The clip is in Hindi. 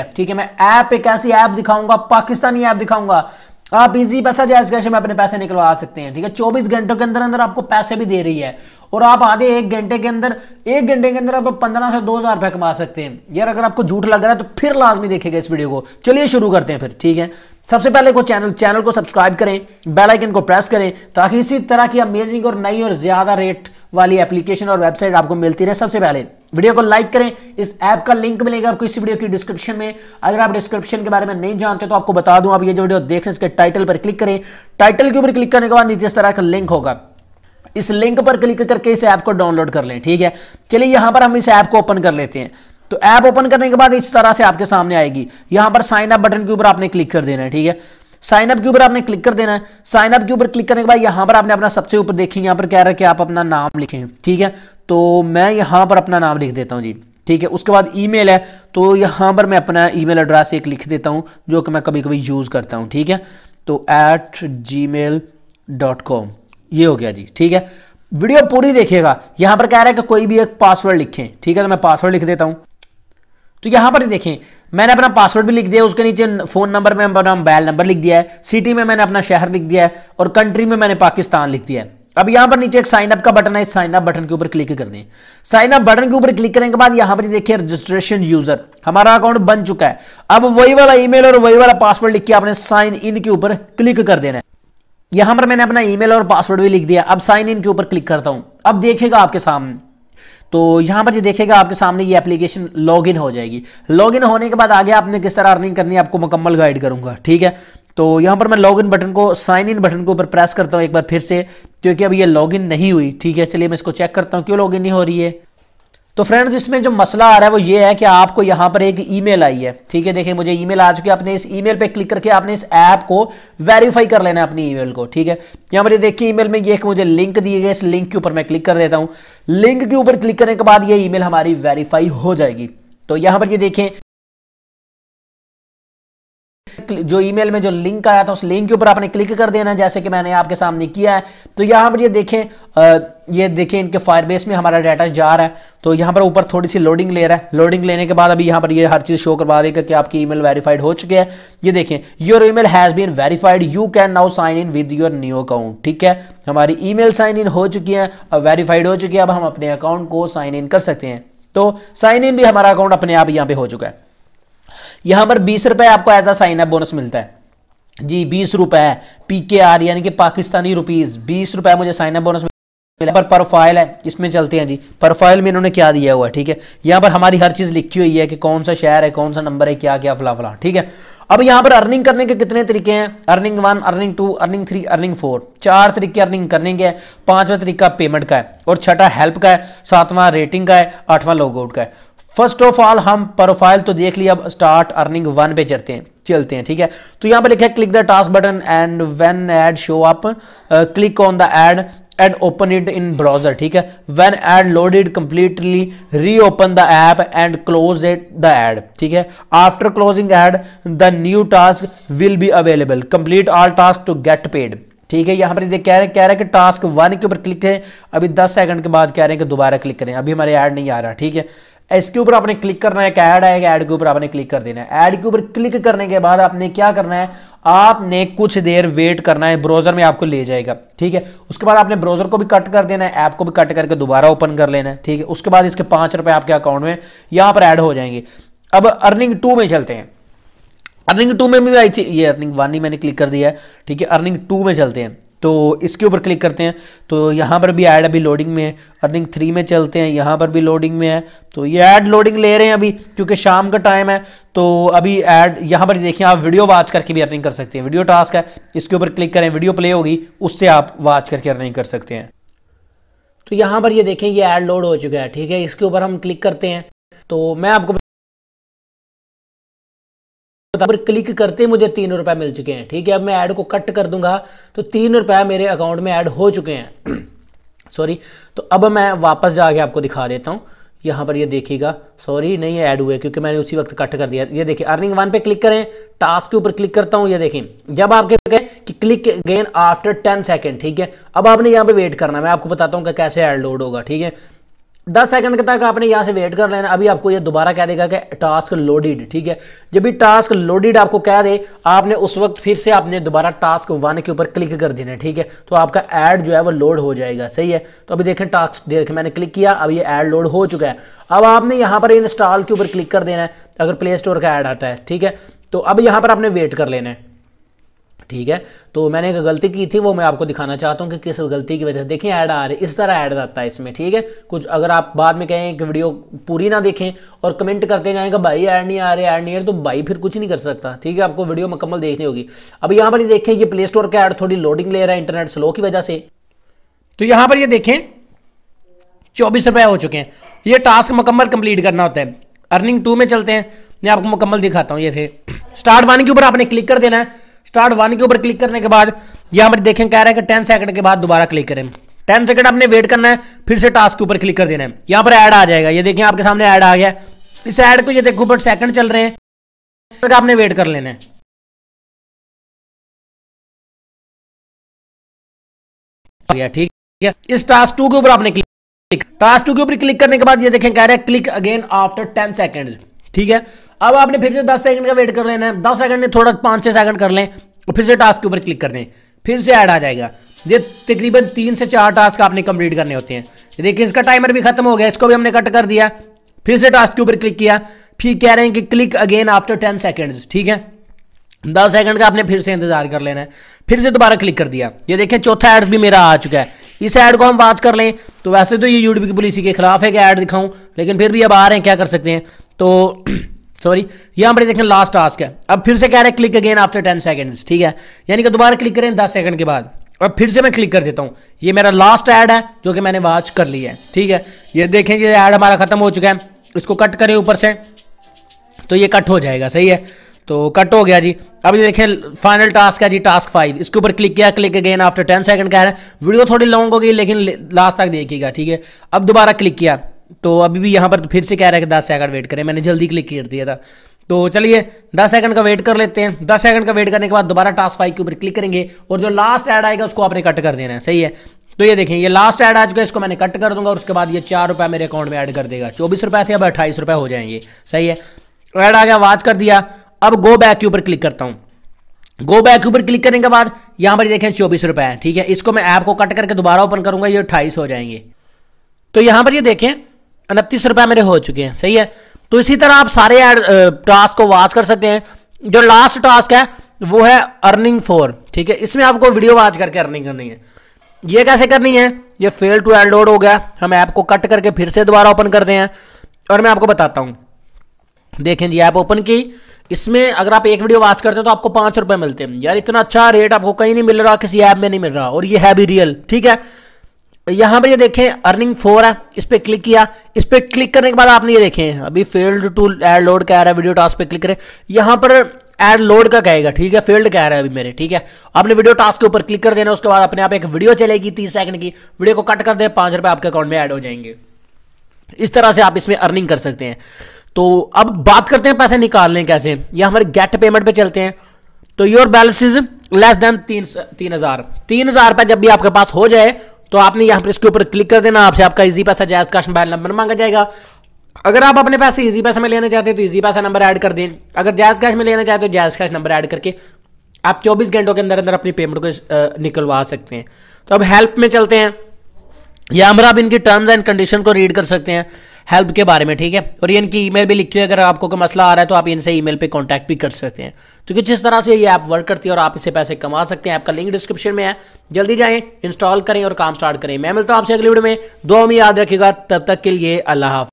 ऐप ठीक है मैं ऐप एक ऐसी ऐप दिखाऊंगा पाकिस्तानी ऐप दिखाऊंगा आप इजी पैसा जायज कैसे में अपने पैसे निकलवा सकते हैं ठीक है चौबीस घंटों के अंदर अंदर आपको पैसे भी दे रही है और आप आधे एक घंटे के अंदर एक घंटे के अंदर आप पंद्रह से दो हजार रुपए कमा सकते हैं यार अगर आपको झूठ लग रहा है तो फिर लाजमी देखेगा इस वीडियो को चलिए शुरू करते हैं फिर ठीक है सबसे पहले को चैनल चैनल को सब्सक्राइब करें बेलाइकन को प्रेस करें ताकि इसी तरह की अमेजिंग और नई और ज्यादा रेट वाली एप्लीकेशन और वेबसाइट आपको मिलती रहे सबसे पहले वीडियो को लाइक करें इस ऐप का लिंक मिलेगा आपको इस वीडियो की डिस्क्रिप्शन में अगर आप डिस्क्रिप्शन के बारे में नहीं जानते तो आपको बता दूं आप ये जो वीडियो देख रहे हैं इसके टाइटल पर क्लिक करें टाइटल के ऊपर क्लिक करने के बाद नीचे इस तरह का लिंक होगा इस लिंक पर क्लिक करके इस ऐप को डाउनलोड कर लें ठीक है चलिए यहां पर हम इस ऐप को ओपन कर लेते हैं तो ऐप ओपन करने के बाद इस तरह से आपके सामने आएगी यहां पर साइन अप बटन के ऊपर आपने क्लिक कर देना है ठीक है साइन अप के ऊपर आपने क्लिक कर देना है साइन अप के ऊपर क्लिक करने के बाद यहां पर आपने अपना सबसे ऊपर देखेंगे यहां पर कह रहा है कि आप अपना नाम लिखें ठीक है तो मैं यहां पर अपना नाम लिख देता हूं जी ठीक है उसके बाद ईमेल है तो यहां पर मैं अपना ईमेल एड्रेस एक लिख देता हूं जो कि मैं कभी कभी यूज करता हूं ठीक है तो at gmail dot com ये हो गया जी ठीक है वीडियो पूरी देखिएगा यहां पर कह रहा है कि कोई भी एक पासवर्ड लिखें ठीक है तो मैं पासवर्ड लिख देता हूं तो यहां पर देखें मैंने अपना पासवर्ड भी लिख दिया उसके नीचे फोन नंबर में अपना मोबाइल नंबर लिख दिया है सिटी में मैंने अपना शहर लिख दिया है और कंट्री में मैंने पाकिस्तान लिख दिया है अब यहां पर नीचे एक साइन अप का बटन है साइन अप बटन के ऊपर क्लिक कर दें साइन अप बटन के ऊपर क्लिक करने के बाद यहां पर देखिए रजिस्ट्रेशन यूजर हमारा अकाउंट बन चुका है अब वही वाला ईमेल और वही वाला पासवर्ड लिख के आपने साइन इन के ऊपर क्लिक कर देना है यहां पर मैंने अपना ईमेल और पासवर्ड भी लिख दिया अब साइन इन के ऊपर क्लिक करता हूं अब देखेगा आपके सामने तो यहां पर ये आपके सामने ये एप्लीकेशन लॉगिन हो जाएगी लॉगिन होने के बाद आगे आपने किस तरह अर्निंग करनी है आपको मुकम्मल गाइड करूंगा ठीक है तो यहां पर मैं लॉगिन बटन को साइन इन बटन के ऊपर प्रेस करता हूं एक बार फिर से क्योंकि अब ये लॉगिन नहीं हुई ठीक है चलिए मैं इसको चेक करता हूं क्यों लॉगिन नहीं हो रही है तो फ्रेंड्स इसमें जो मसला आ रहा है वो ये है कि आपको यहां पर एक ईमेल आई है ठीक है देखिए मुझे ईमेल आ चुकी है आपने इस ईमेल पे क्लिक करके आपने इस ऐप को वेरीफाई कर लेना है अपनी ईमेल को ठीक है यहां पर ये देखिए ईमेल में ये मुझे लिंक दिए गए इस लिंक के ऊपर मैं क्लिक कर देता हूं लिंक के ऊपर क्लिक करने के बाद ये ई हमारी वेरीफाई हो जाएगी तो यहां पर ये देखें जो ईमेल में जो लिंक आया था उस लिंक के ऊपर आपने क्लिक कर देना जैसे कि मैंने आपके सामने किया है तो यहां पर ये देखें ये देखिए इनके फायरबेस में हमारा डाटा जा रहा है तो यहाँ पर ऊपर थोड़ी सी लोडिंग ले रहा है लोडिंग लेने के बाद अभी यहाँ पर ये हर चीज़ शो करवा देगा कि आपकी ईमेल वेरीफाइड हो चुकी है ये देखें your email has been verified you can now sign in with your new account ठीक है हमारी ई साइन इन हो चुकी है अब वेरीफाइड हो चुकी है अब हम अपने अकाउंट को साइन इन कर सकते हैं तो साइन इन भी हमारा अकाउंट अपने आप यहाँ पे हो चुका है यहाँ पर बीस रुपए आपको as a sign up bonus मिलता है जी बीस रुपए पी के आर यानी कि पाकिस्तानी रुपीज बीस रुपए मुझे साइन अप बोनस पर प्रोफाइल है इसमें चलते हैं जी प्रोफाइल में इन्होंने क्या दिया हुआ है ठीक है यहाँ पर हमारी हर चीज लिखी हुई है कि कौन सा शहर है कौन सा नंबर है क्या क्या फला फला ठीक है अब यहाँ पर अर्निंग करने के कितने तरीके हैं earning one earning two earning three earning four चार तरीके अर्निंग करने के हैं पांचवा तरीका पेमेंट का है और छठा हेल्प का है सातवां रेटिंग का है आठवां लॉगआउट का है फर्स्ट ऑफ ऑल हम प्रोफाइल तो देख लिया अब स्टार्ट अर्निंग वन पे चलते हैं चलते हैं ठीक है तो यहां पर लिखा है click the task button and when ad show up click on the ad and open it in browser ठीक है when ad load it completely reopen the app and close it the ad ठीक है after closing ad the new task will be available complete all task to get paid ठीक है यहां पर कह रहे कह रहे हैं कि टास्क वन के ऊपर क्लिक करें अभी दस सेकंड के बाद कह रहे हैं कि दोबारा क्लिक करें अभी हमारे ऐड नहीं आ रहा ठीक है इसके ऊपर आपने क्लिक करना है एक ऐड आएगा ऐड के ऊपर आपने क्लिक कर देना है ऐड के ऊपर क्लिक करने के बाद आपने क्या करना है आपने कुछ देर वेट करना है ब्राउजर में आपको ले जाएगा ठीक है उसके बाद आपने ब्राउजर को भी कट कर देना है ऐप को भी कट करके दोबारा ओपन कर लेना है ठीक है उसके बाद इसके पांच रुपए आपके अकाउंट में यहां पर ऐड हो जाएंगे अब अर्निंग टू में चलते हैं अर्निंग टू में भी आई थी ये अर्निंग वन ही मैंने क्लिक कर दिया है ठीक है अर्निंग टू में चलते हैं तो इसके ऊपर क्लिक करते हैं तो यहाँ पर भी ऐड अभी लोडिंग में है अर्निंग थ्री में चलते हैं यहाँ पर भी लोडिंग में है तो ये ऐड लोडिंग ले रहे हैं अभी क्योंकि शाम का टाइम है तो अभी ऐड यहाँ पर देखिए आप वीडियो वाच करके भी अर्निंग कर सकते हैं वीडियो टास्क है इसके ऊपर क्लिक करें वीडियो प्ले होगी उससे आप वाच करके अर्निंग कर सकते हैं तो यहाँ पर ये देखें ये ऐड लोड हो चुका है ठीक है इसके ऊपर हम क्लिक करते हैं तो मैं आपको पर क्लिक करते मुझे तीन रुपए मिल चुके हैं ठीक है अब मैं ऐड को कट कर दूंगा तो तीन रुपए मेरे अकाउंट में ऐड हो चुके हैं सॉरी तो अब मैं वापस जाके आपको दिखा देता हूं यहां पर ये यह देखिएगा सॉरी नहीं ऐड हुए क्योंकि मैंने उसी वक्त कट कर दिया ये देखिए अर्निंग वन पे क्लिक करें टास्क के ऊपर क्लिक करता हूं ये देखें जब आपके कहें कि click again after ten second ठीक है अब आपने यहां पे वेट करना मैं आपको बताता हूं कि कैसे एड लोड होगा ठीक है दस सेकंड तक आपने यहाँ से वेट कर लेना अभी आपको ये दोबारा कह देगा कि टास्क लोडेड ठीक है जब भी टास्क लोडेड आपको कह दे आपने उस वक्त फिर से आपने दोबारा टास्क वन के ऊपर क्लिक कर देना है ठीक है तो आपका ऐड जो है वो लोड हो जाएगा सही है तो अभी देखें टास्क देखें मैंने क्लिक किया अब ये ऐड लोड हो चुका है अब आपने यहाँ पर इंस्टॉल के ऊपर क्लिक कर देना है अगर प्ले स्टोर का ऐड आता है ठीक है तो अब यहाँ पर आपने वेट कर लेना है ठीक है तो मैंने एक गलती की थी वो मैं आपको दिखाना चाहता हूँ कि किस गलती की वजह से देखें ऐड आ रहे इस तरह ऐड आता है इसमें ठीक है कुछ अगर आप बाद में कहें कि वीडियो पूरी ना देखें और कमेंट करते कि भाई ऐड नहीं आ रहे ऐड नहीं आ रहे तो भाई फिर कुछ नहीं कर सकता ठीक है आपको वीडियो मुकम्मल देखनी होगी अब यहाँ पर ये देखें ये प्ले स्टोर का ऐड थोड़ी लोडिंग ले रहा है इंटरनेट स्लो की वजह से तो यहाँ पर ये देखें चौबीस रुपये हो चुके हैं ये टास्क मुकम्मल कंप्लीट करना होता है अर्निंग टू में चलते हैं मैं आपको मुकम्मल दिखाता हूँ ये थे स्टार्ट वन के ऊपर आपने क्लिक कर देना है स्टार्ट वन के ऊपर क्लिक करने के बाद यहां पर देखें कह रहे हैं कि टेन सेकंड के बाद दोबारा क्लिक करें टेन सेकंड आपने वेट करना है फिर से टास्क के ऊपर क्लिक कर देना है यहां पर ऐड आ जाएगा ये देखिए आपके सामने ऐड आ गया इस ऐड को ये देखो ऊपर सेकंड चल रहे हैं तो आपने वेट कर लेना है ठीक है इस टास्क टू के ऊपर आपने क्लिक टास्क टू के ऊपर क्लिक करने के बाद ये देखें कह रहे हैं click again after ten second ठीक है अब आपने फिर से दस सेकंड का वेट कर लेना है दस सेकंड में थोड़ा पाँच छह सेकंड कर लें और फिर से टास्क के ऊपर क्लिक कर दें फिर से ऐड आ जाएगा ये तकरीबन तीन से चार टास्क आपने कंप्लीट करने होते हैं देखिए इसका टाइमर भी खत्म हो गया इसको भी हमने कट कर दिया फिर से टास्क के ऊपर क्लिक किया फिर कह रहे हैं कि click again after ten second ठीक है दस सेकंड का आपने फिर से इंतजार कर लेना है फिर से दोबारा क्लिक कर दिया ये देखें चौथा एड भी मेरा आ चुका है इस एड को हम वाच कर लें तो वैसे तो ये यूट्यूब की पुलिस के खिलाफ है कि ऐड दिखाऊं लेकिन फिर भी अब आ रहे हैं क्या कर सकते हैं तो सॉरी यहां पर देखना लास्ट टास्क है अब फिर से कह रहे हैं click again after ten seconds ठीक है यानी कि दोबारा क्लिक करें दस सेकंड के बाद अब फिर से मैं क्लिक कर देता हूँ ये मेरा लास्ट ऐड है जो कि मैंने वॉच कर लिया है ठीक है ये देखें ये ऐड हमारा खत्म हो चुका है इसको कट करें ऊपर से तो ये कट हो जाएगा सही है तो कट हो गया जी अब ये देखें फाइनल टास्क है जी टास्क फाइव इसके ऊपर क्लिक किया click again after ten second कह रहे हैं वीडियो थोड़ी लॉन्ग होगी लेकिन लास्ट तक देखिएगा ठीक है अब दोबारा क्लिक किया तो अभी भी यहाँ पर तो फिर से कह रहा है कि दस सेकंड वेट करें मैंने जल्दी क्लिक कर दिया था तो चलिए 10 सेकंड का वेट कर लेते हैं 10 सेकंड का वेट करने के बाद दोबारा टास्क फाइव के ऊपर क्लिक करेंगे और जो लास्ट ऐड आएगा उसको आपने कट कर देना है सही है तो ये देखें ये लास्ट ऐड आ चुका है इसको मैंने कट कर दूंगा और उसके बाद ये चार रुपये मेरे अकाउंट में ऐड कर देगा चौबीस रुपये थे अब अट्ठाईस रुपये हो जाएंगे सही है ऐड आ गया वाच कर दिया अब गो बैक के ऊपर क्लिक करता हूँ गो बैक के ऊपर क्लिक करने के बाद यहाँ पर देखें चौबीस रुपये ठीक है इसको मैं ऐप को कट करके दोबारा ओपन करूंगा ये अट्ठाईस हो जाएंगे तो यहाँ पर ये देखें उनतीस रुपए मेरे हो चुके हैं सही है तो इसी तरह आप सारे टास्क को वाच कर सकते हैं जो लास्ट टास्क है वो है अर्निंग फोर ठीक है इसमें आपको वीडियो वाच करके अर्निंग करनी है ये कैसे करनी है ये फेल टू डाउनलोड हो गया हम ऐप को कट करके फिर से दोबारा ओपन करते हैं और मैं आपको बताता हूं देखें जी ऐप ओपन की इसमें अगर आप एक वीडियो वाच करते हैं तो आपको पांच रुपए मिलते हैं यार इतना अच्छा रेट आपको कहीं नहीं मिल रहा किसी ऐप में नहीं मिल रहा और ये है भी रियल ठीक है यहां पर ये देखें अर्निंग फोर है इस पर क्लिक किया इस पर क्लिक करने के बाद आपने ये देखें अभी फेल्ड टू एड लोड कह रहा है वीडियो टास्क पे क्लिक करें यहां पर एड लोड का कहेगा ठीक है फेल्ड कह रहा है अभी मेरे ठीक है आपने वीडियो टास्क के ऊपर क्लिक कर देना उसके बाद अपने आप एक वीडियो चलेगी तीस सेकंड की वीडियो को कट कर दे पांच रुपए आपके अकाउंट में एड हो जाएंगे इस तरह से आप इसमें अर्निंग कर सकते हैं तो अब बात करते हैं पैसे निकालने कैसे या हमारे गेट पेमेंट पे चलते हैं तो your balance is less than तीन तीन हज़ार तीन हज़ार रुपये जब भी आपके पास हो जाए तो आपने यहां पर इसके ऊपर क्लिक कर देना आपसे आपका इजी पैसा जायज कैश मोबाइल नंबर मांगा जाएगा अगर आप अपने पैसे इजी पैसा में लेना चाहते हैं तो इजी पैसा नंबर ऐड कर दें अगर जायज कैश में लेना चाहते हो जायज कैश नंबर ऐड करके आप 24 घंटों के अंदर अंदर अपनी पेमेंट को निकलवा सकते हैं तो अब हेल्प में चलते हैं या पर आप इनकी टर्म्स एंड कंडीशन को रीड कर सकते हैं हेल्प के बारे में ठीक है और ये इनकी ईमेल भी लिखी हुई है अगर आपको कोई मसला आ रहा है तो आप इनसे ईमेल पे कांटेक्ट भी कर सकते हैं तो जिस तरह से ये ऐप वर्क करती है और आप इसे पैसे कमा सकते हैं आपका लिंक डिस्क्रिप्शन में है जल्दी जाएं इंस्टॉल करें और काम स्टार्ट करें मैं मिलता हूँ आपसे अगली वीडियो में दो हम याद रखेगा तब तक के लिए अल्लाह